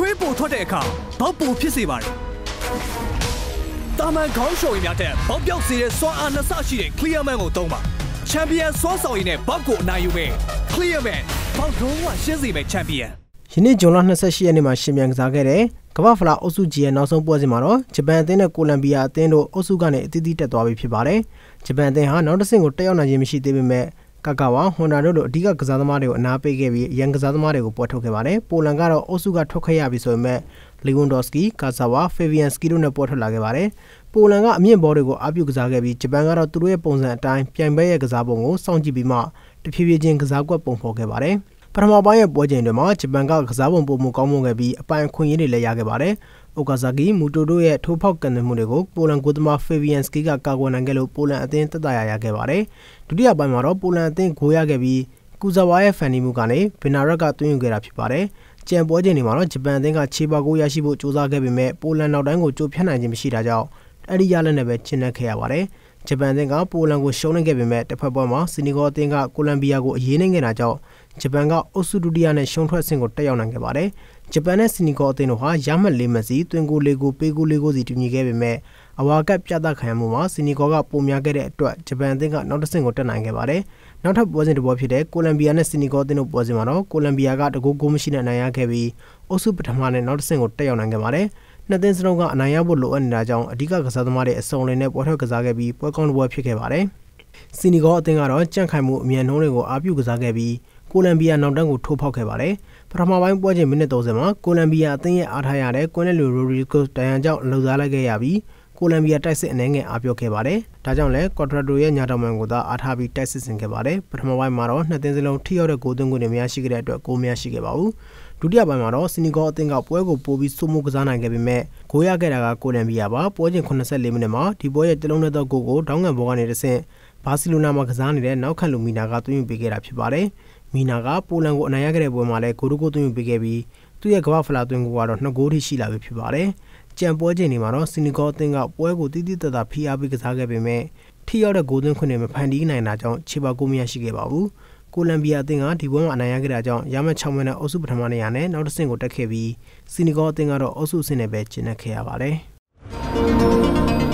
ချွေးပိုထွက်တဲ့အခါဘောက်ပိုဖြစ်စေပါတယ်။တာမန်ခေါင်းရှုံရည်များတဲ့ဘောက်ပြောက်စေတဲ့စွမ်းအားနှစ်ဆရှိတဲ့ Clearman ကိုသုံးပါ။ချန်ပီယံစွမ်းဆောင်ရည်နဲ့ဘောက်ကိုအနိုင်ယူမယ်။ Clearman ဘောက်လုံးဝရှင်းစေမယ်ချန်ပီယံ။ယနေ့ဂျွန်လ28ရက်နေ့မှာရှင်မြန်ကစားခဲ့တဲ့ကမ္ဘာဖလားအုပ်စု G ရဲ့နောက်ဆုံးပွဲစဉ်မှာတော့ဂျပန်အသင်းနဲ့ကိုလံဘီယာအသင်းတို့အုပ်စုကနေအသီးသီးတက်သွားပြီဖြစ်ပါတယ်။ဂျပန်အသင်းဟာနောက်တစ်ဆင့်ကိုတက်ရောက်နိုင်ခြင်းမရှိသေးပေမဲ့ကကဝါဟွန်ဒါတို့လိုအဓိကကစားသမားတွေကိုအနားပေးခဲ့ပြီးရန်ကစားသမားတွေကိုပေါ်ထုတ်ခဲ့ပါတယ်ပိုလန်ကတော့အုပ်စုကထွက်ခဲ့ရပြီဆိုပေမဲ့လီဝန်ဒေါ်စကီကာဇာဝါဖေဗီယန်စကီတို့နဲ့ပေါ်ထွက်လာခဲ့ပါတယ်ပိုလန်ကအမြင့်ဘောတွေကိုအပြုကစားခဲ့ပြီးဂျပန်ကတော့သူတို့ရဲ့ပုံစံအတိုင်းပြိုင်ပွဲရဲ့ကစားပုံကိုစောင့်ကြည့်ပြီးမှတဖြည်းဖြည်းချင်းကစားကွက်ပုံဖော်ခဲ့ပါတယ်။ပထမပိုင်းရဲ့ပွဲချိန်တွေမှာဂျပန်ကကစားပုံပုံမှုကောင်းမွန်ခဲ့ပြီးအပိုင်ခွင့်ရင်းတွေလည်းရခဲ့ပါတယ်။ Okazaki Mutodo ရဲ့ထိုးဖောက်ကန်သွင်းမှုတွေကိုပိုလန်ကိုယ်သမား Fabianski ကကာကွယ်နိုင်ခဲ့လို့ပိုလန်အသင်းသက်သာရာရခဲ့ပါတယ်။ဒုတိယပိုင်းမှာတော့ပိုလန်အသင်းဂိုးရခဲ့ပြီးကူဇာဝါရဲ့ဖန်တီမှုကနေဗီနာရက်ကသွင်းယူခဲ့တာဖြစ်ပါတယ်။ကြံပွဲချိန်တွေမှာတော့ဂျပန်အသင်းကခြေပါကိုရရှိဖို့ကြိုးစားခဲ့ပေမဲ့ပိုလန်နောက်တိုင်းကိုကြိုးဖြတ်နိုင်ခြင်းမရှိတာကြောင့်အဲဒီရလနဲ့ပဲချင်နှက်ခဲ့ရပါတယ်။ဂျပန်အသင်းကပိုလန်ကိုရှုံးနိုင်ခဲ့ပေမဲ့တစ်ဖက်ပွဲမှာဆီနီဂေါအသင်းကကိုလံဘီယာကိုအရေးနိုင်ခဲ့တာကြောင့်ဂျပန်ကအုပ်စုဒုတိယနဲ့ရှုံးထွက်ဆင့်ကိုတက်ရောက်နိုင်ခဲ့ပါတယ်။ဂျပန်နဲ့ဆီနီဂေါအသင်းတို့ဟာရမှတ်၄မှတ်စီတွင်ကို၄ကိုပေးကို၄ကိုစီတူညီခဲ့ပေမဲ့အဝါကပ်ပြသခံမှုမှာဆီနီဂေါကပုံများခဲ့တဲ့အတွက်ဂျပန်အသင်းကနောက်တစ်ဆင့်ကိုတက်နိုင်ခဲ့ပါတယ်။နောက်ထပ်ပွဲစဉ်တစ်ပွဲဖြစ်တဲ့ကိုလံဘီယာနဲ့ဆီနီဂေါအသင်းတို့ပွဲစဉ်မှာတော့ကိုလံဘီယာကတကူကိုမရှိနဲ့နိုင်ရခဲ့ပြီးအုပ်စုပထမနဲ့နောက်တစ်ဆင့်ကိုတက်ရောက်နိုင်ခဲ့ပါတယ်။နှစ်သင်းစလုံးကအနိုင်ရဖို့လိုအပ်နေတာကြောင့်အဓိကကစားသမားတွေအစုံလင်နဲ့ပွဲထွက်ကစားခဲ့ပြီးပွဲကောင်းတစ်ပွဲဖြစ်ခဲ့ပါတယ်။စီနီဂေါအသင်းကတော့ကြန့်ခိုင်မှုအမြန်နှုန်းတွေကိုအားပြုကစားခဲ့ပြီးကိုလံဘီယာနောက်တန်းကိုထိုးဖောက်ခဲ့ပါတယ်။ပထမပိုင်းပွဲချိန်မိနစ်30မှာကိုလံဘီယာအသင်းရဲ့အားထားရတဲ့ကွင်းနယ်လူရိုဒရီဂိုဒိုင်ယန်ကြောင့်လှုပ်ရှားလိုက်ခဲ့ရပြီးကိုလံဘီယာတိုက်စစ်အနေငယ်အားပြောခဲ့ပါတယ်။ဒါကြောင့်လည်းကွာဒရတိုရဲ့ညာတော်မှန်ကိုသာအားထားပြီးတိုက်စစ်ဆင်ခဲ့ပါတယ်။ပထမပိုင်းမှာတော့နှစ်သင်းစလုံးထိရောက်တဲ့ဂိုးသွင်းခွင့်တွေမရရှိခဲ့တဲ့အတွက်ဂိုးမရရှိခဲ့ပါဘူး။ဒုတိယပိုင်းမှာတော့စီနီဂေါအသင်းကပွဲကိုပိုပြီးစိုးမိုးကစားနိုင်ခဲ့ပေမဲ့ဂိုးရခဲ့တာကကိုလံဘီယာပါ။ပွဲချင်း84မိနစ်မှာဒီပွဲရဲ့တလုံးနဲ့သောဂိုးကိုဒေါင်းငံဘောကနေတဆင့်ဘာစီလိုနာမှာကစားနေတဲ့နောက်ခံလူမီနာကသွင်းယူပေးခဲ့တာဖြစ်ပါတယ်။မီနာကပိုလန်ကိုအနိုင်ရခဲ့တဲ့ပွဲမှာလည်းဂိုးတို့ကိုသွင်းယူပေးခဲ့ပြီးသူ့ရဲ့ကမ္ဘာဖလာသွင်းကိုကတော့2ဂိုးထိရှိလာပြီဖြစ်ပါတယ်။ကြံပွဲချိန်တွေမှာတော့ဆီနီဂေါအသင်းကပွဲကိုတိတိတတ်တာဖိအားပေးကစားခဲ့ပေမဲ့ထိရောက်တဲ့ဂိုးသွင်းခွင့်တွေမဖန်တီးနိုင်တာကြောင့်ချေပါကိုမရရှိခဲ့ပါဘူး။ကိုလံဘီယာအသင်းကဒီပွဲမှာအနိုင်ရခဲ့တာကြောင့်ရမ6မှတ်နဲ့အုပ်စုပထမနေရာနဲ့နောက်တစ်ဆင့်ကိုတက်ခဲ့ပြီးဆီနီဂေါအသင်းကတော့အုပ်စုအဆင့်နဲ့ပဲကျင်းနေခဲ့ရပါတယ်။